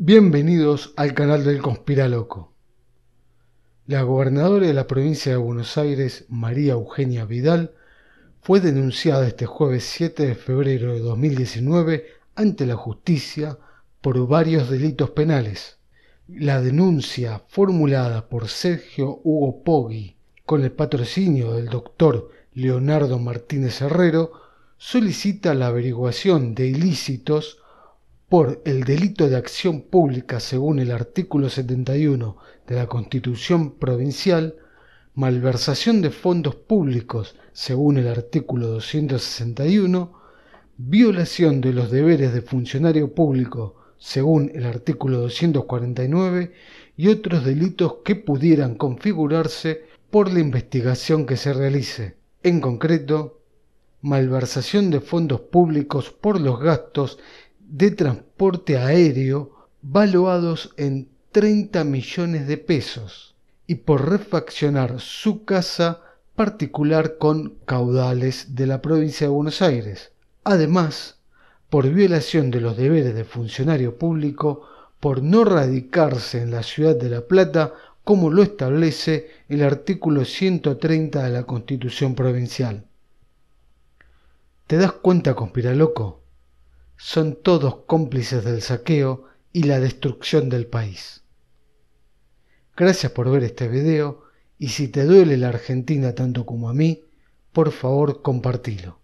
Bienvenidos al canal del Conspiraloco. La gobernadora de la provincia de Buenos Aires, María Eugenia Vidal, fue denunciada este jueves 7 de febrero de 2019 ante la justicia por varios delitos penales. La denuncia formulada por Sergio Hugo Poggi con el patrocinio del doctor Leonardo Martínez Herrero solicita la averiguación de ilícitos por el delito de acción pública según el artículo 71 de la Constitución Provincial, malversación de fondos públicos según el artículo 261, violación de los deberes de funcionario público según el artículo 249 y otros delitos que pudieran configurarse por la investigación que se realice. En concreto, malversación de fondos públicos por los gastos de transporte aéreo valuados en 30 millones de pesos y por refaccionar su casa particular con caudales de la provincia de Buenos Aires. Además, por violación de los deberes de funcionario público, por no radicarse en la ciudad de La Plata como lo establece el artículo 130 de la Constitución Provincial. ¿Te das cuenta, conspiraloco? son todos cómplices del saqueo y la destrucción del país. Gracias por ver este video y si te duele la Argentina tanto como a mí, por favor compartilo.